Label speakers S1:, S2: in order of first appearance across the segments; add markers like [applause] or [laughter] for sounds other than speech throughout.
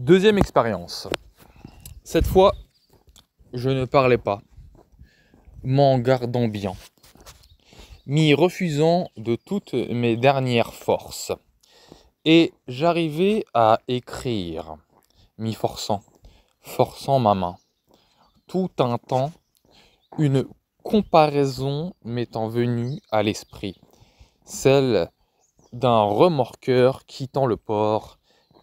S1: Deuxième expérience. Cette fois, je ne parlais pas, m'en gardant bien, m'y refusant de toutes mes dernières forces. Et j'arrivais à écrire, m'y forçant, forçant ma main. Tout un temps, une comparaison m'étant venue à l'esprit, celle d'un remorqueur quittant le port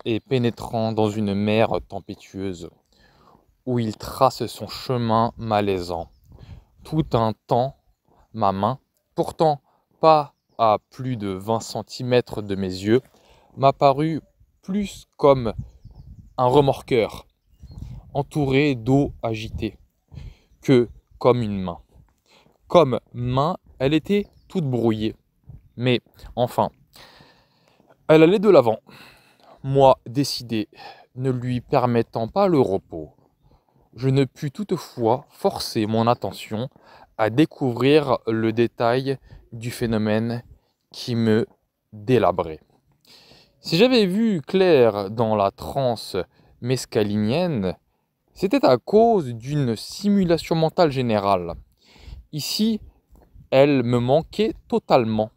S1: et pénétrant dans une mer tempétueuse, où il trace son chemin malaisant. Tout un temps, ma main, pourtant pas à plus de 20 cm de mes yeux, m'apparut plus comme un remorqueur, entouré d'eau agitée, que comme une main. Comme main, elle était toute brouillée. Mais enfin, elle allait de l'avant moi décidé, ne lui permettant pas le repos. Je ne pus toutefois forcer mon attention à découvrir le détail du phénomène qui me délabrait. Si j'avais vu clair dans la transe mescalinienne, c'était à cause d'une simulation mentale générale. Ici, elle me manquait totalement.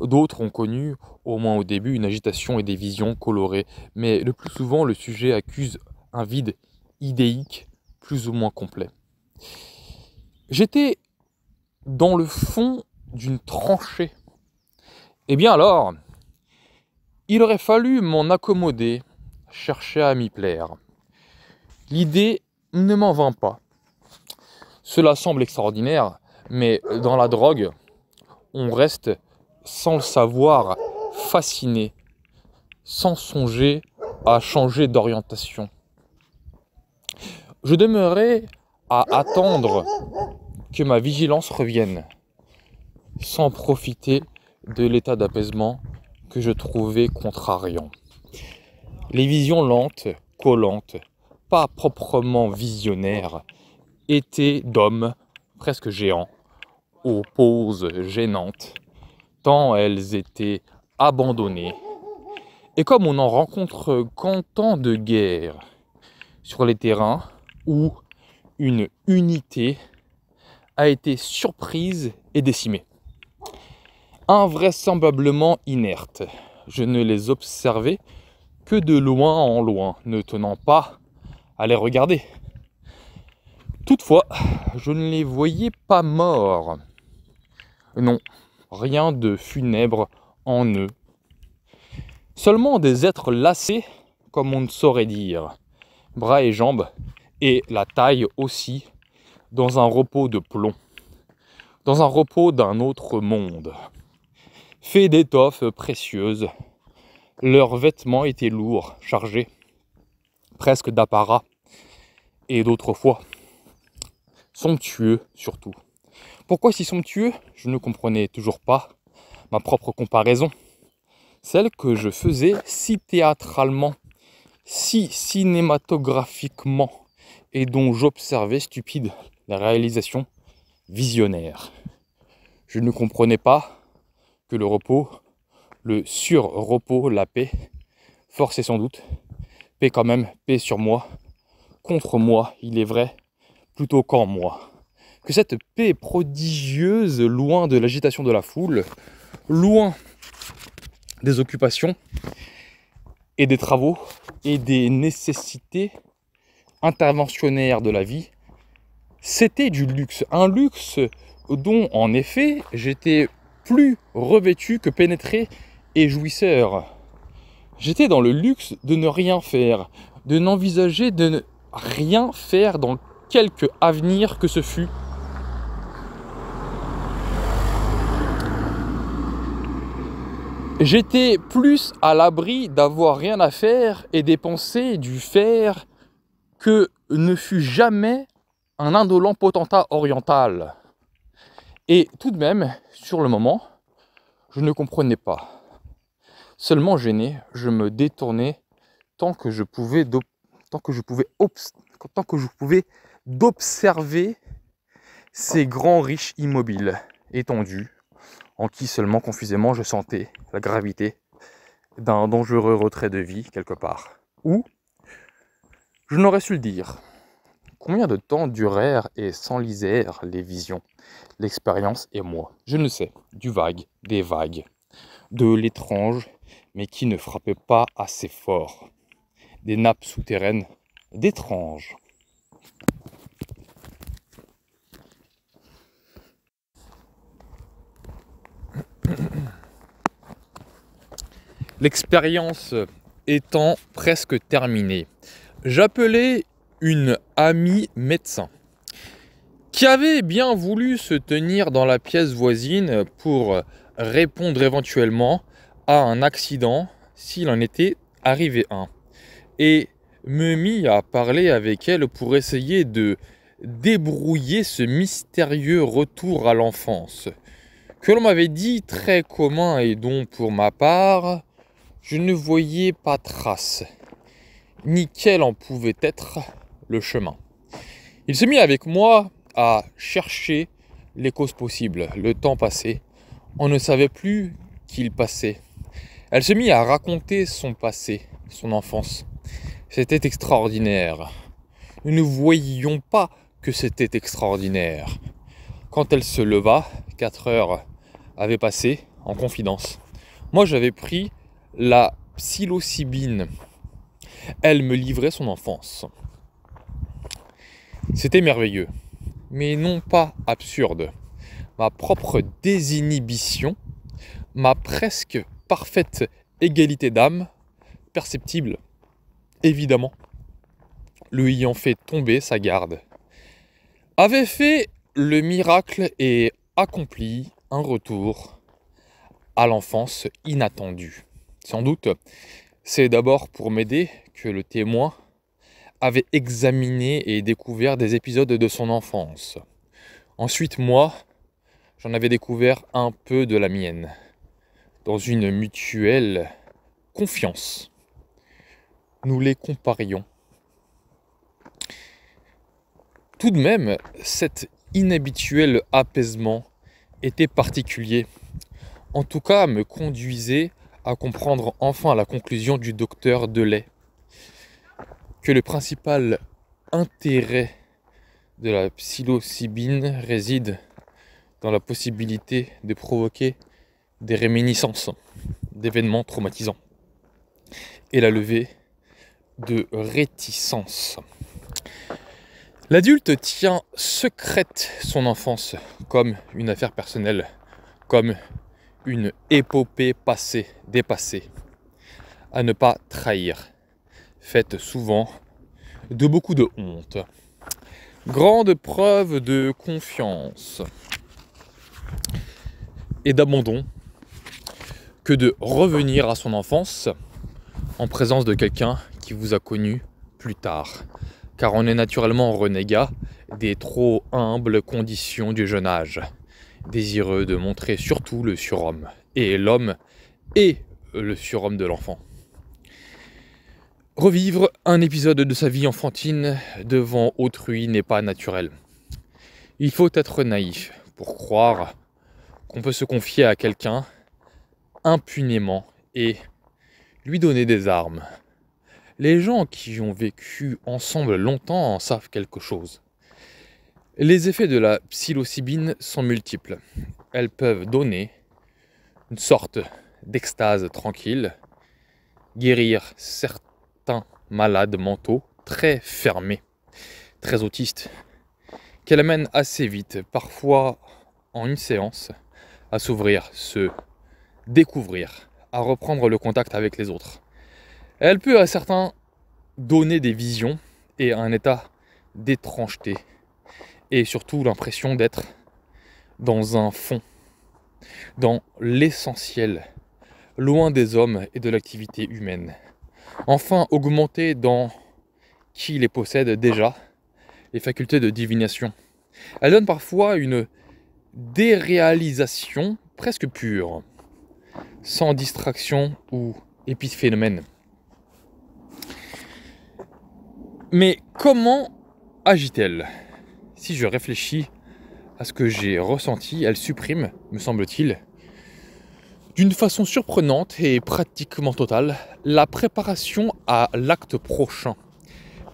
S1: D'autres ont connu, au moins au début, une agitation et des visions colorées, mais le plus souvent le sujet accuse un vide idéique plus ou moins complet. J'étais dans le fond d'une tranchée. Eh bien alors, il aurait fallu m'en accommoder, chercher à m'y plaire. L'idée ne m'en vint pas. Cela semble extraordinaire, mais dans la drogue, on reste sans le savoir, fasciné, sans songer à changer d'orientation. Je demeurais à attendre que ma vigilance revienne, sans profiter de l'état d'apaisement que je trouvais contrariant. Les visions lentes, collantes, pas proprement visionnaires, étaient d'hommes presque géants, aux poses gênantes, elles étaient abandonnées. Et comme on en rencontre qu'en temps de guerre sur les terrains où une unité a été surprise et décimée. Invraisemblablement inerte, je ne les observais que de loin en loin, ne tenant pas à les regarder. Toutefois, je ne les voyais pas morts. Non, rien de funèbre en eux. Seulement des êtres lassés, comme on ne saurait dire, bras et jambes, et la taille aussi, dans un repos de plomb, dans un repos d'un autre monde. Faits d'étoffes précieuses, leurs vêtements étaient lourds, chargés, presque d'apparat, et d'autrefois, somptueux surtout. Pourquoi si somptueux Je ne comprenais toujours pas ma propre comparaison. Celle que je faisais si théâtralement, si cinématographiquement, et dont j'observais stupide la réalisation visionnaire. Je ne comprenais pas que le repos, le sur-repos, la paix, force sans doute, paix quand même, paix sur moi, contre moi, il est vrai, plutôt qu'en moi que cette paix prodigieuse, loin de l'agitation de la foule, loin des occupations et des travaux et des nécessités interventionnaires de la vie, c'était du luxe. Un luxe dont, en effet, j'étais plus revêtu que pénétré et jouisseur. J'étais dans le luxe de ne rien faire, de n'envisager de ne rien faire dans quelque avenir que ce fût J'étais plus à l'abri d'avoir rien à faire et dépenser du faire que ne fut jamais un indolent potentat oriental. Et tout de même, sur le moment, je ne comprenais pas. Seulement gêné, je me détournais tant que je pouvais que je pouvais tant que je pouvais d'observer ces grands riches immobiles étendus en qui seulement confusément je sentais la gravité d'un dangereux retrait de vie quelque part. Ou je n'aurais su le dire. Combien de temps durèrent et s'enlisèrent les visions, l'expérience et moi Je ne sais, du vague, des vagues, de l'étrange, mais qui ne frappait pas assez fort, des nappes souterraines, d'étranges, [coughs] L'expérience étant presque terminée, j'appelais une amie médecin qui avait bien voulu se tenir dans la pièce voisine pour répondre éventuellement à un accident s'il en était arrivé un. Et me mis à parler avec elle pour essayer de débrouiller ce mystérieux retour à l'enfance que l'on m'avait dit très commun et dont, pour ma part, je ne voyais pas trace, ni quel en pouvait être le chemin. Il se mit avec moi à chercher les causes possibles. Le temps passé. on ne savait plus qu'il passait. Elle se mit à raconter son passé, son enfance. C'était extraordinaire. Nous ne voyions pas que c'était extraordinaire. Quand elle se leva, 4 heures avait passé en confidence. Moi, j'avais pris la psilocybine. Elle me livrait son enfance. C'était merveilleux, mais non pas absurde. Ma propre désinhibition, ma presque parfaite égalité d'âme, perceptible, évidemment, lui ayant fait tomber sa garde, avait fait le miracle et accompli retour à l'enfance inattendue. Sans doute, c'est d'abord pour m'aider que le témoin avait examiné et découvert des épisodes de son enfance. Ensuite, moi, j'en avais découvert un peu de la mienne, dans une mutuelle confiance. Nous les comparions. Tout de même, cet inhabituel apaisement était particulier. En tout cas, me conduisait à comprendre enfin la conclusion du docteur Delay, que le principal intérêt de la psilocybine réside dans la possibilité de provoquer des réminiscences d'événements traumatisants et la levée de réticences. L'adulte tient secrète son enfance comme une affaire personnelle, comme une épopée passée, dépassée, à ne pas trahir, faite souvent de beaucoup de honte. Grande preuve de confiance et d'abandon que de revenir à son enfance en présence de quelqu'un qui vous a connu plus tard car on est naturellement renégat des trop humbles conditions du jeune âge, désireux de montrer surtout le surhomme, et l'homme et le surhomme de l'enfant. Revivre un épisode de sa vie enfantine devant autrui n'est pas naturel. Il faut être naïf pour croire qu'on peut se confier à quelqu'un impunément et lui donner des armes les gens qui ont vécu ensemble longtemps en savent quelque chose. Les effets de la psilocybine sont multiples. Elles peuvent donner une sorte d'extase tranquille, guérir certains malades mentaux très fermés, très autistes, qu'elle amène assez vite, parfois en une séance, à s'ouvrir, se découvrir, à reprendre le contact avec les autres. Elle peut à certains donner des visions et un état d'étrangeté et surtout l'impression d'être dans un fond, dans l'essentiel, loin des hommes et de l'activité humaine. Enfin, augmenter dans qui les possède déjà les facultés de divination. Elle donne parfois une déréalisation presque pure, sans distraction ou épiphénomène. Mais comment agit-elle Si je réfléchis à ce que j'ai ressenti, elle supprime, me semble-t-il, d'une façon surprenante et pratiquement totale, la préparation à l'acte prochain.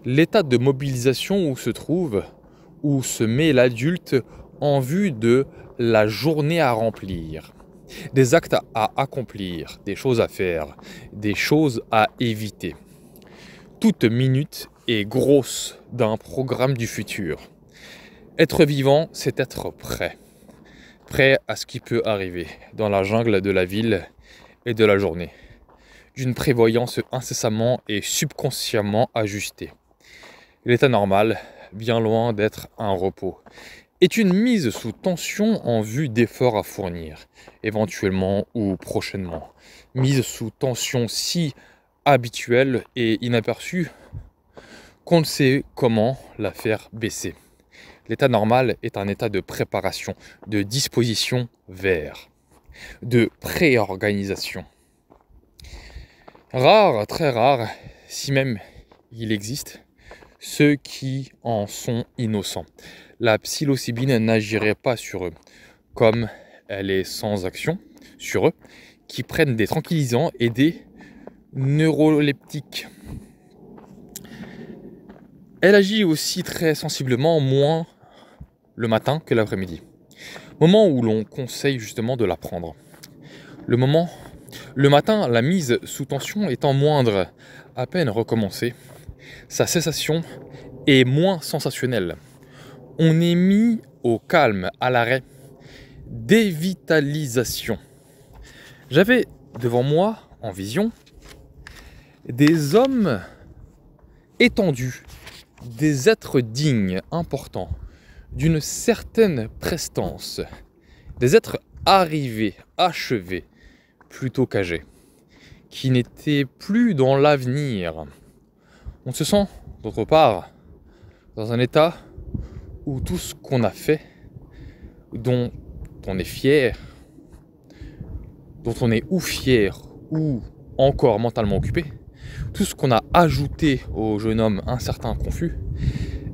S1: L'état de mobilisation où se trouve, où se met l'adulte en vue de la journée à remplir, des actes à accomplir, des choses à faire, des choses à éviter. Toute minute grosse d'un programme du futur. Être vivant, c'est être prêt. Prêt à ce qui peut arriver dans la jungle de la ville et de la journée. D'une prévoyance incessamment et subconsciemment ajustée. L'état normal, bien loin d'être un repos, est une mise sous tension en vue d'efforts à fournir, éventuellement ou prochainement. Mise sous tension si habituelle et inaperçue on ne sait comment la faire baisser. L'état normal est un état de préparation, de disposition vers, de préorganisation. Rare, très rare, si même il existe, ceux qui en sont innocents. La psilocybine n'agirait pas sur eux, comme elle est sans action sur eux, qui prennent des tranquillisants et des neuroleptiques. Elle agit aussi très sensiblement moins le matin que l'après-midi. Moment où l'on conseille justement de la prendre. Le moment, le matin, la mise sous tension étant moindre, à peine recommencée, sa cessation est moins sensationnelle. On est mis au calme, à l'arrêt, dévitalisation. J'avais devant moi, en vision, des hommes étendus des êtres dignes, importants, d'une certaine prestance, des êtres arrivés, achevés, plutôt qu'âgés, qui n'étaient plus dans l'avenir. On se sent, d'autre part, dans un état où tout ce qu'on a fait, dont on est fier, dont on est ou fier ou encore mentalement occupé, tout ce qu'on a ajouté au jeune homme incertain, confus,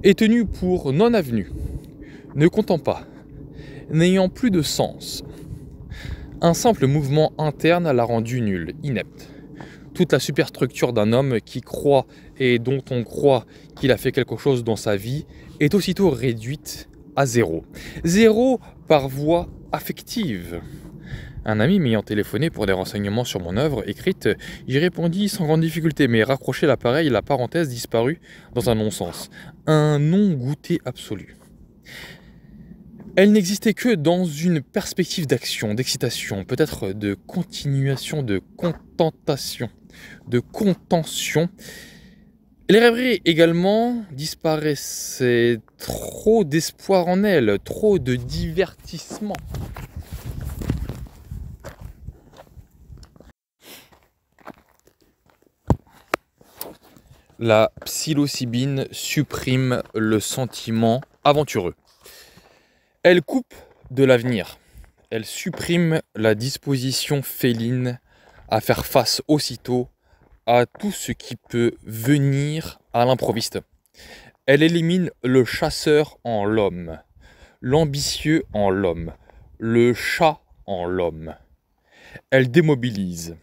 S1: est tenu pour non avenu, ne comptant pas, n'ayant plus de sens. Un simple mouvement interne l'a rendu nul, inepte. Toute la superstructure d'un homme qui croit et dont on croit qu'il a fait quelque chose dans sa vie est aussitôt réduite à zéro. Zéro par voie affective. Un ami m'ayant téléphoné pour des renseignements sur mon œuvre écrite, j'y répondis sans grande difficulté, mais raccroché l'appareil la parenthèse disparut dans un non-sens. Un non-goûté absolu. Elle n'existait que dans une perspective d'action, d'excitation, peut-être de continuation, de contentation, de contention. Les rêveries également disparaissaient. Trop d'espoir en elle, trop de divertissement. la psilocybine supprime le sentiment aventureux. Elle coupe de l'avenir. Elle supprime la disposition féline à faire face aussitôt à tout ce qui peut venir à l'improviste. Elle élimine le chasseur en l'homme, l'ambitieux en l'homme, le chat en l'homme. Elle démobilise.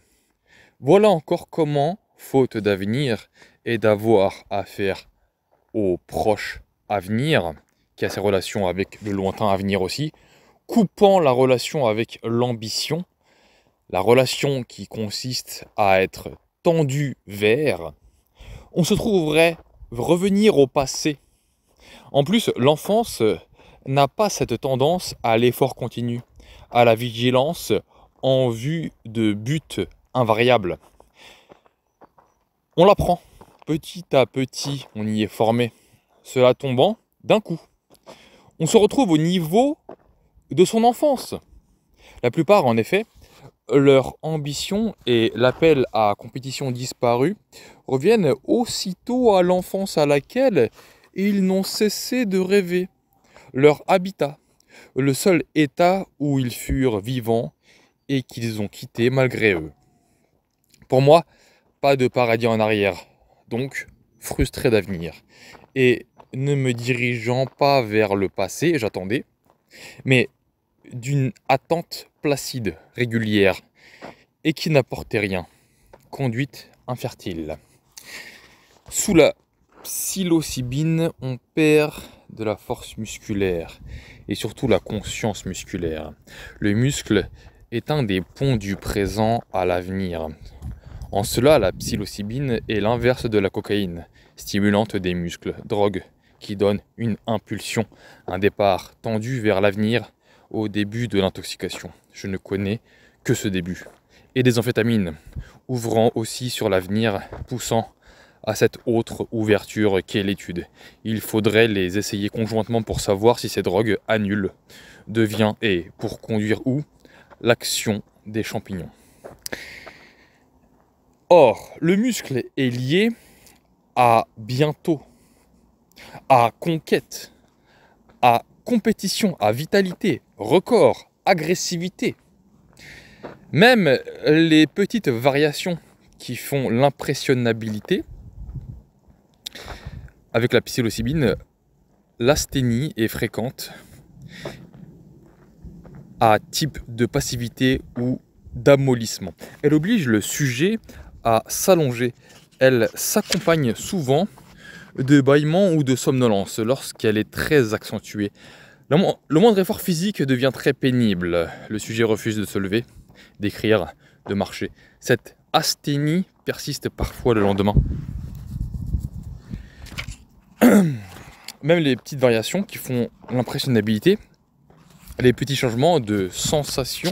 S1: Voilà encore comment faute d'avenir et d'avoir affaire au proche avenir, qui a ses relations avec le lointain avenir aussi, coupant la relation avec l'ambition, la relation qui consiste à être tendu vers, on se trouverait revenir au passé. En plus, l'enfance n'a pas cette tendance à l'effort continu, à la vigilance en vue de buts invariables. On l'apprend. Petit à petit, on y est formé. Cela tombant, d'un coup, on se retrouve au niveau de son enfance. La plupart, en effet, leur ambition et l'appel à compétition disparue reviennent aussitôt à l'enfance à laquelle ils n'ont cessé de rêver. Leur habitat, le seul état où ils furent vivants et qu'ils ont quitté malgré eux. Pour moi, de paradis en arrière. Donc, frustré d'avenir. Et ne me dirigeant pas vers le passé, j'attendais, mais d'une attente placide, régulière, et qui n'apportait rien. Conduite infertile. Sous la psilocybine, on perd de la force musculaire et surtout la conscience musculaire. Le muscle est un des ponts du présent à l'avenir. En cela, la psilocybine est l'inverse de la cocaïne, stimulante des muscles, drogue qui donne une impulsion, un départ tendu vers l'avenir au début de l'intoxication. Je ne connais que ce début. Et des amphétamines, ouvrant aussi sur l'avenir, poussant à cette autre ouverture qu'est l'étude. Il faudrait les essayer conjointement pour savoir si ces drogues annulent, devient et pour conduire où l'action des champignons. Or, le muscle est lié à bientôt, à conquête, à compétition, à vitalité, record, agressivité. Même les petites variations qui font l'impressionnabilité, avec la psilocybine, l'asthénie est fréquente à type de passivité ou d'amollissement. Elle oblige le sujet à s'allonger. Elle s'accompagne souvent de bâillements ou de somnolence lorsqu'elle est très accentuée. Le moindre effort physique devient très pénible. Le sujet refuse de se lever, d'écrire, de marcher. Cette asthénie persiste parfois le lendemain. [clears throat] Même les petites variations qui font l'impressionnabilité, les petits changements de sensation,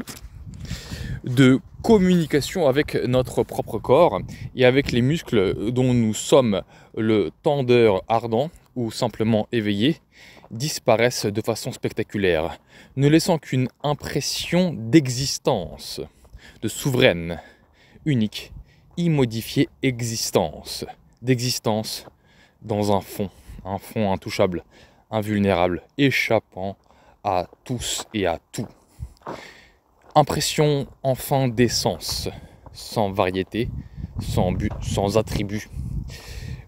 S1: de communication avec notre propre corps et avec les muscles dont nous sommes le tendeur ardent ou simplement éveillé disparaissent de façon spectaculaire, ne laissant qu'une impression d'existence, de souveraine, unique, immodifiée existence, d'existence dans un fond, un fond intouchable, invulnérable, échappant à tous et à tout. Impression enfin d'essence, sans variété, sans but, sans attribut.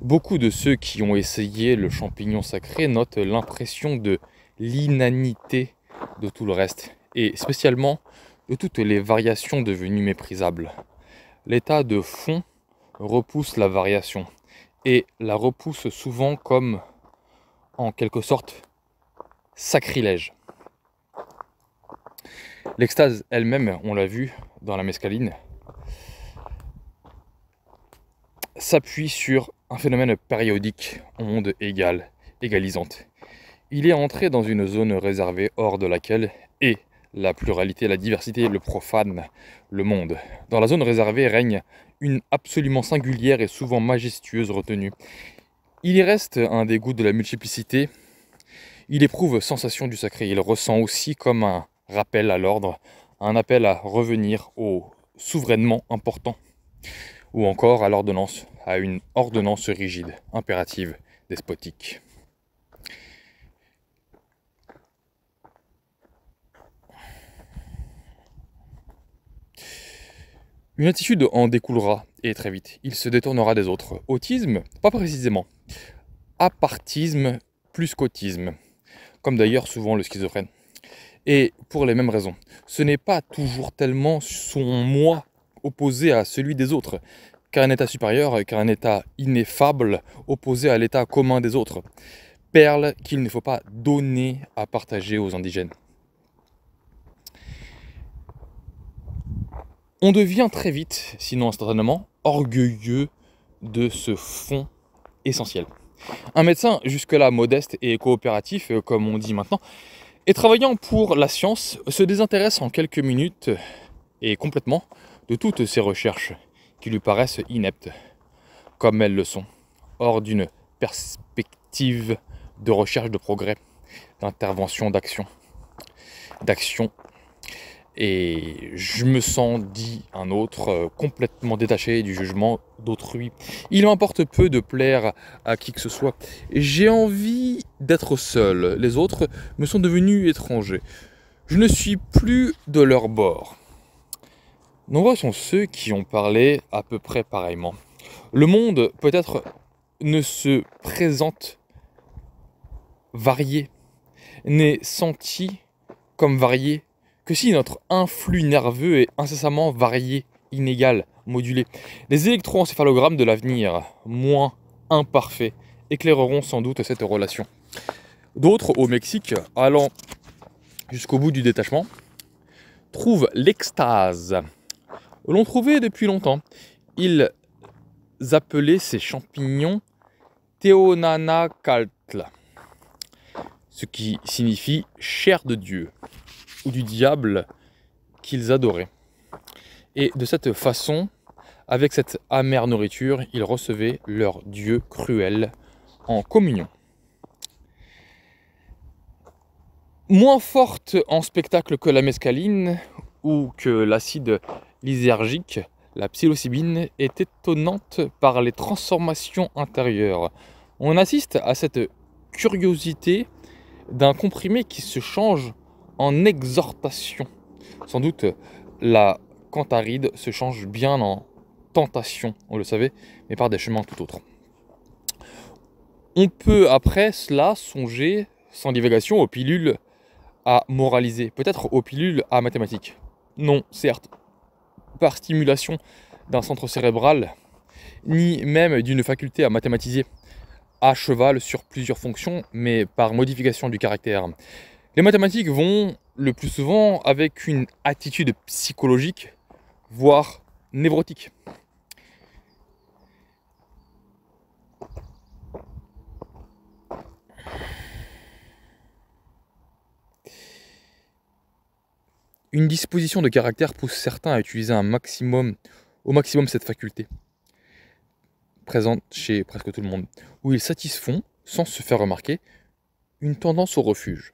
S1: Beaucoup de ceux qui ont essayé le champignon sacré notent l'impression de l'inanité de tout le reste, et spécialement de toutes les variations devenues méprisables. L'état de fond repousse la variation, et la repousse souvent comme, en quelque sorte, sacrilège. L'extase elle-même, on l'a vu dans la mescaline, s'appuie sur un phénomène périodique, onde égale, égalisante. Il est entré dans une zone réservée hors de laquelle est la pluralité, la diversité, le profane, le monde. Dans la zone réservée règne une absolument singulière et souvent majestueuse retenue. Il y reste un dégoût de la multiplicité, il éprouve sensation du sacré, il ressent aussi comme un, rappel à l'ordre, un appel à revenir au souverainement important, ou encore à l'ordonnance, à une ordonnance rigide, impérative, despotique. Une attitude en découlera, et très vite, il se détournera des autres. Autisme, pas précisément. Apartisme plus qu'autisme, comme d'ailleurs souvent le schizophrène. Et pour les mêmes raisons. Ce n'est pas toujours tellement son moi opposé à celui des autres car un état supérieur, un état ineffable opposé à l'état commun des autres. Perle qu'il ne faut pas donner à partager aux indigènes. On devient très vite, sinon instantanément, orgueilleux de ce fond essentiel. Un médecin jusque-là modeste et coopératif, euh, comme on dit maintenant, et travaillant pour la science, se désintéresse en quelques minutes et complètement de toutes ces recherches qui lui paraissent ineptes, comme elles le sont, hors d'une perspective de recherche de progrès, d'intervention, d'action, d'action et je me sens dit un autre, euh, complètement détaché du jugement d'autrui. Il m'importe peu de plaire à qui que ce soit. J'ai envie d'être seul. Les autres me sont devenus étrangers. Je ne suis plus de leur bord. Nombreux sont ceux qui ont parlé à peu près pareillement. Le monde, peut-être, ne se présente varié, n'est senti comme varié que si notre influx nerveux est incessamment varié, inégal, modulé. Les électroencéphalogrammes de l'avenir, moins imparfaits, éclaireront sans doute cette relation. D'autres, au Mexique, allant jusqu'au bout du détachement, trouvent l'extase. L'ont trouvé depuis longtemps. Ils appelaient ces champignons Teonanacaltl, ce qui signifie chair de Dieu du diable qu'ils adoraient. Et de cette façon, avec cette amère nourriture, ils recevaient leur Dieu cruel en communion. Moins forte en spectacle que la mescaline ou que l'acide lysergique, la psilocybine est étonnante par les transformations intérieures. On assiste à cette curiosité d'un comprimé qui se change en exhortation. Sans doute la cantaride se change bien en tentation, on le savait, mais par des chemins tout autres. On peut après cela songer, sans divagation, aux pilules à moraliser, peut-être aux pilules à mathématiques. Non, certes, par stimulation d'un centre cérébral, ni même d'une faculté à mathématiser à cheval sur plusieurs fonctions, mais par modification du caractère. Les mathématiques vont le plus souvent avec une attitude psychologique, voire névrotique. Une disposition de caractère pousse certains à utiliser un maximum, au maximum cette faculté, présente chez presque tout le monde, où ils satisfont, sans se faire remarquer, une tendance au refuge.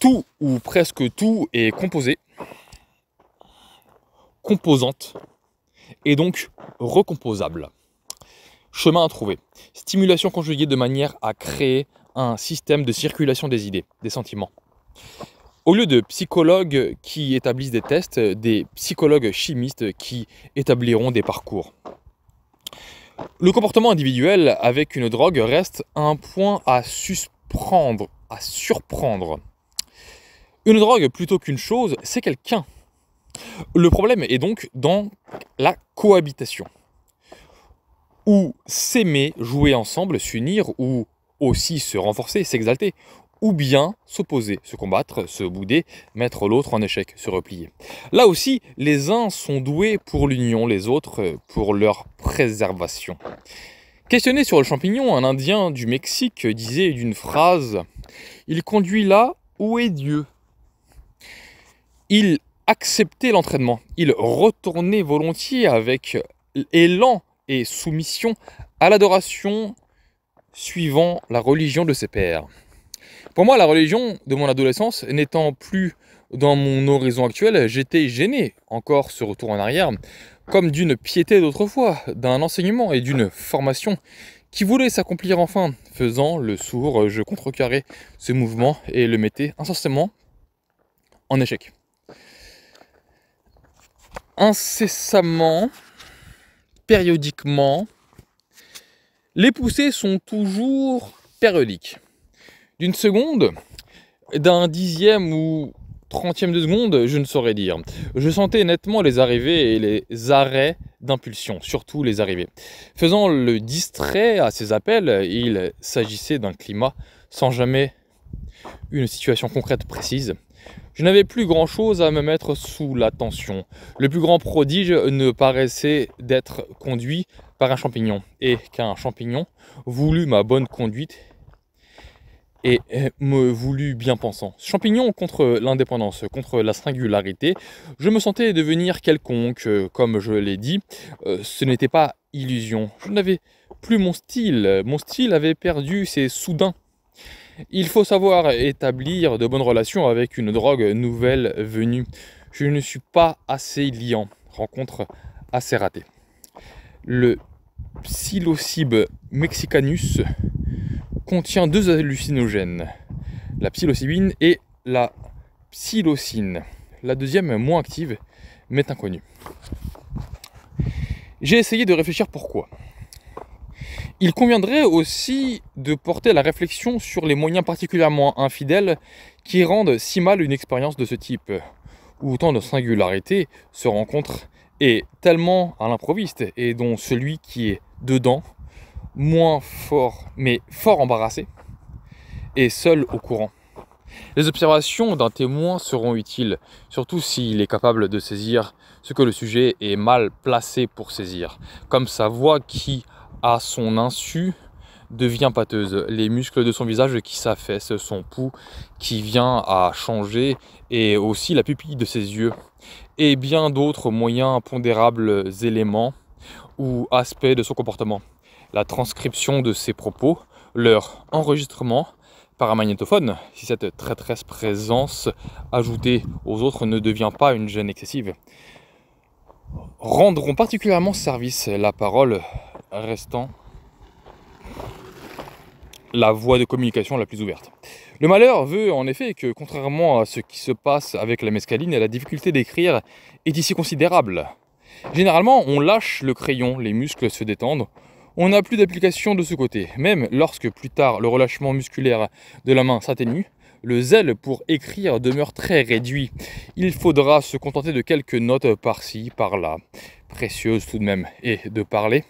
S1: Tout ou presque tout est composé, composante, et donc recomposable. Chemin à trouver. Stimulation conjuguée de manière à créer un système de circulation des idées, des sentiments. Au lieu de psychologues qui établissent des tests, des psychologues chimistes qui établiront des parcours. Le comportement individuel avec une drogue reste un point à susprendre, à surprendre. Une drogue plutôt qu'une chose, c'est quelqu'un. Le problème est donc dans la cohabitation, Ou s'aimer, jouer ensemble, s'unir, ou aussi se renforcer, s'exalter, ou bien s'opposer, se combattre, se bouder, mettre l'autre en échec, se replier. Là aussi, les uns sont doués pour l'union, les autres euh, pour leur préservation. Questionné sur le champignon, un Indien du Mexique disait d'une phrase ⁇ Il conduit là où est Dieu ⁇ Il acceptait l'entraînement, il retournait volontiers avec élan et soumission à l'adoration suivant la religion de ses pères. Pour moi, la religion de mon adolescence n'étant plus dans mon horizon actuel, j'étais gêné, encore ce retour en arrière, comme d'une piété d'autrefois, d'un enseignement et d'une formation qui voulait s'accomplir enfin. Faisant le sourd, je contrecarrais ce mouvement et le mettais incessamment en échec. Incessamment, périodiquement, les poussées sont toujours périodiques d'une seconde, d'un dixième ou trentième de seconde, je ne saurais dire. Je sentais nettement les arrivées et les arrêts d'impulsion, surtout les arrivées. Faisant le distrait à ces appels, il s'agissait d'un climat sans jamais une situation concrète précise. Je n'avais plus grand-chose à me mettre sous l'attention. Le plus grand prodige ne paraissait d'être conduit par un champignon, et qu'un champignon voulut ma bonne conduite et me voulut bien pensant. Champignon contre l'indépendance, contre la singularité, je me sentais devenir quelconque, euh, comme je l'ai dit. Euh, ce n'était pas illusion. Je n'avais plus mon style. Mon style avait perdu ses soudains. Il faut savoir établir de bonnes relations avec une drogue nouvelle venue. Je ne suis pas assez liant. Rencontre assez ratée. Le psilocybe mexicanus contient deux hallucinogènes, la psilocybine et la psilocine. La deuxième, moins active, mais inconnue. J'ai essayé de réfléchir pourquoi. Il conviendrait aussi de porter la réflexion sur les moyens particulièrement infidèles qui rendent si mal une expérience de ce type, où tant de singularités se rencontrent et tellement à l'improviste, et dont celui qui est dedans moins fort, mais fort embarrassé, et seul au courant. Les observations d'un témoin seront utiles, surtout s'il est capable de saisir ce que le sujet est mal placé pour saisir, comme sa voix qui, à son insu, devient pâteuse, les muscles de son visage qui s'affaissent, son pouls qui vient à changer, et aussi la pupille de ses yeux, et bien d'autres moyens pondérables éléments ou aspects de son comportement la transcription de ces propos, leur enregistrement par un magnétophone, si cette très très présence ajoutée aux autres ne devient pas une gêne excessive, rendront particulièrement service la parole restant la voie de communication la plus ouverte. Le malheur veut en effet que, contrairement à ce qui se passe avec la mescaline, la difficulté d'écrire est ici considérable. Généralement, on lâche le crayon, les muscles se détendent, on n'a plus d'application de ce côté. Même lorsque plus tard le relâchement musculaire de la main s'atténue, le zèle pour écrire demeure très réduit. Il faudra se contenter de quelques notes par-ci, par-là, Précieuse tout de même, et de parler.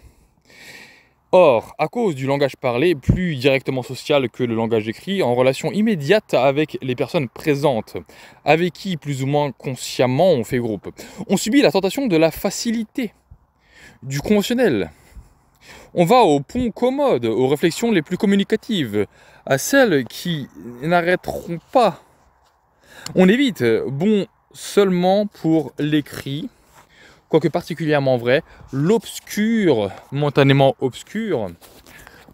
S1: Or, à cause du langage parlé, plus directement social que le langage écrit, en relation immédiate avec les personnes présentes, avec qui plus ou moins consciemment on fait groupe, on subit la tentation de la facilité, du conventionnel, on va au pont commode, aux réflexions les plus communicatives, à celles qui n'arrêteront pas. On évite, bon seulement pour l'écrit, quoique particulièrement vrai, l'obscur, momentanément obscur,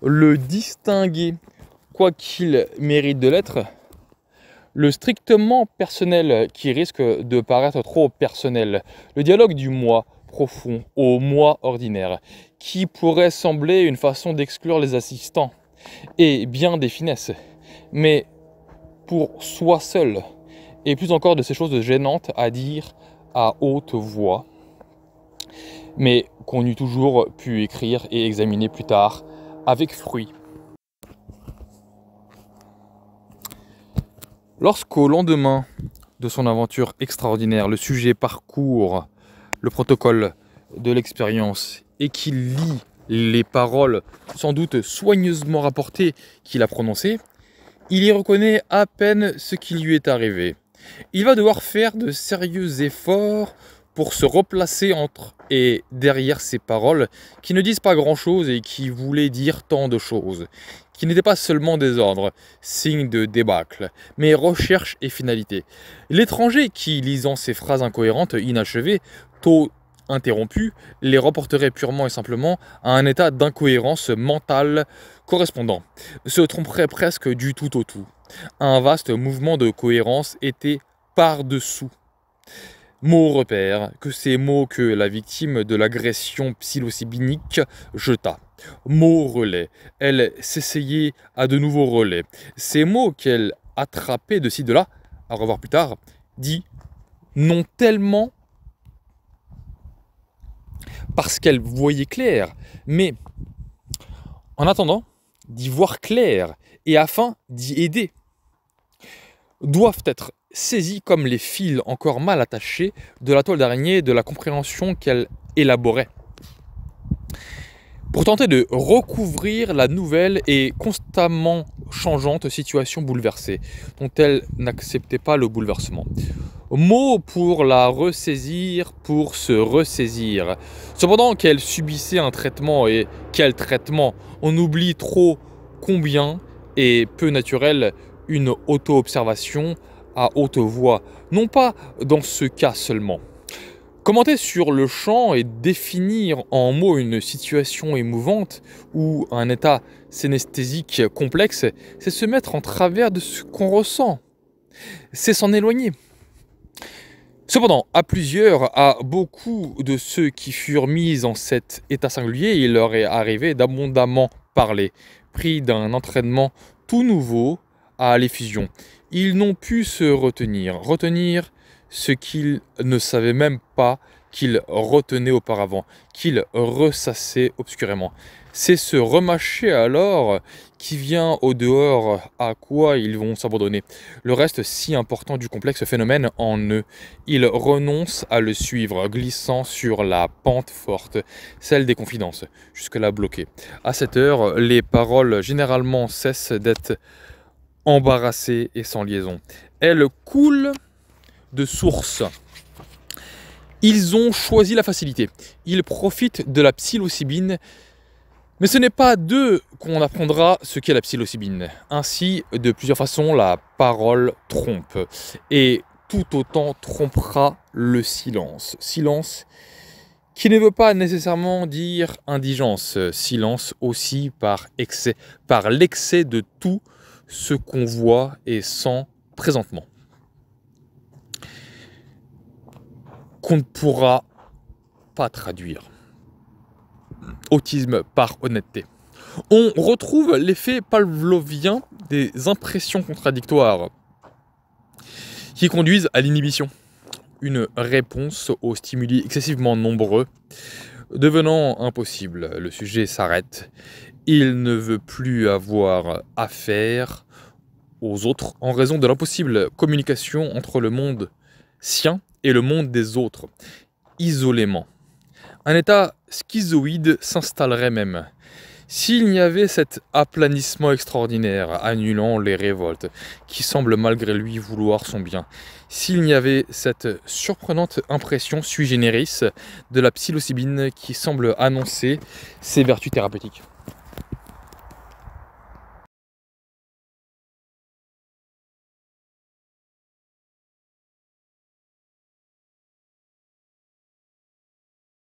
S1: le distingué, quoi qu'il mérite de l'être, le strictement personnel qui risque de paraître trop personnel, le dialogue du moi, profond au moi ordinaire, qui pourrait sembler une façon d'exclure les assistants, et bien des finesses, mais pour soi seul, et plus encore de ces choses gênantes à dire à haute voix, mais qu'on eût toujours pu écrire et examiner plus tard avec fruit. Lorsqu'au lendemain de son aventure extraordinaire, le sujet parcourt le protocole de l'expérience et qu'il lit les paroles sans doute soigneusement rapportées qu'il a prononcées, il y reconnaît à peine ce qui lui est arrivé. Il va devoir faire de sérieux efforts pour se replacer entre et derrière ces paroles qui ne disent pas grand-chose et qui voulaient dire tant de choses, qui n'étaient pas seulement des ordres, signes de débâcle, mais recherche et finalité. L'étranger qui, lisant ces phrases incohérentes, inachevées, tôt interrompues, les reporterait purement et simplement à un état d'incohérence mentale correspondant, se tromperait presque du tout au tout. Un vaste mouvement de cohérence était par-dessous. Mots repère que ces mots que la victime de l'agression psilocybinique jeta. Mot relais. Elle s'essayait à de nouveaux relais. Ces mots qu'elle attrapait de ci, de là, à revoir plus tard, dit non tellement parce qu'elle voyait clair, mais en attendant d'y voir clair et afin d'y aider, doivent être saisie comme les fils encore mal attachés de la toile d'araignée de la compréhension qu'elle élaborait. Pour tenter de recouvrir la nouvelle et constamment changeante situation bouleversée, dont elle n'acceptait pas le bouleversement. Mot pour la ressaisir, pour se ressaisir. Cependant qu'elle subissait un traitement, et quel traitement On oublie trop combien est peu naturel une auto-observation haute voix, non pas dans ce cas seulement. Commenter sur le champ et définir en mots une situation émouvante ou un état synesthésique complexe, c'est se mettre en travers de ce qu'on ressent. C'est s'en éloigner. Cependant, à plusieurs, à beaucoup de ceux qui furent mis en cet état singulier, il leur est arrivé d'abondamment parler, pris d'un entraînement tout nouveau à l'effusion ils n'ont pu se retenir, retenir ce qu'ils ne savaient même pas qu'ils retenaient auparavant, qu'ils ressassaient obscurément. C'est ce remâcher alors qui vient au dehors à quoi ils vont s'abandonner. Le reste si important du complexe phénomène en eux. Ils renoncent à le suivre, glissant sur la pente forte, celle des confidences, jusque-là bloquée. À cette heure, les paroles généralement cessent d'être embarrassés et sans liaison. Elle coule de source. Ils ont choisi la facilité. Ils profitent de la psilocybine. Mais ce n'est pas d'eux qu'on apprendra ce qu'est la psilocybine. Ainsi, de plusieurs façons, la parole trompe. Et tout autant trompera le silence. Silence qui ne veut pas nécessairement dire indigence. Silence aussi par excès, par l'excès de tout ce qu'on voit et sent présentement. Qu'on ne pourra pas traduire. Autisme par honnêteté. On retrouve l'effet pavlovien des impressions contradictoires qui conduisent à l'inhibition, une réponse aux stimuli excessivement nombreux devenant impossible. Le sujet s'arrête il ne veut plus avoir affaire aux autres en raison de l'impossible communication entre le monde sien et le monde des autres, isolément. Un état schizoïde s'installerait même. S'il n'y avait cet aplanissement extraordinaire, annulant les révoltes, qui semble malgré lui vouloir son bien, s'il n'y avait cette surprenante impression sui generis de la psilocybine qui semble annoncer ses vertus thérapeutiques.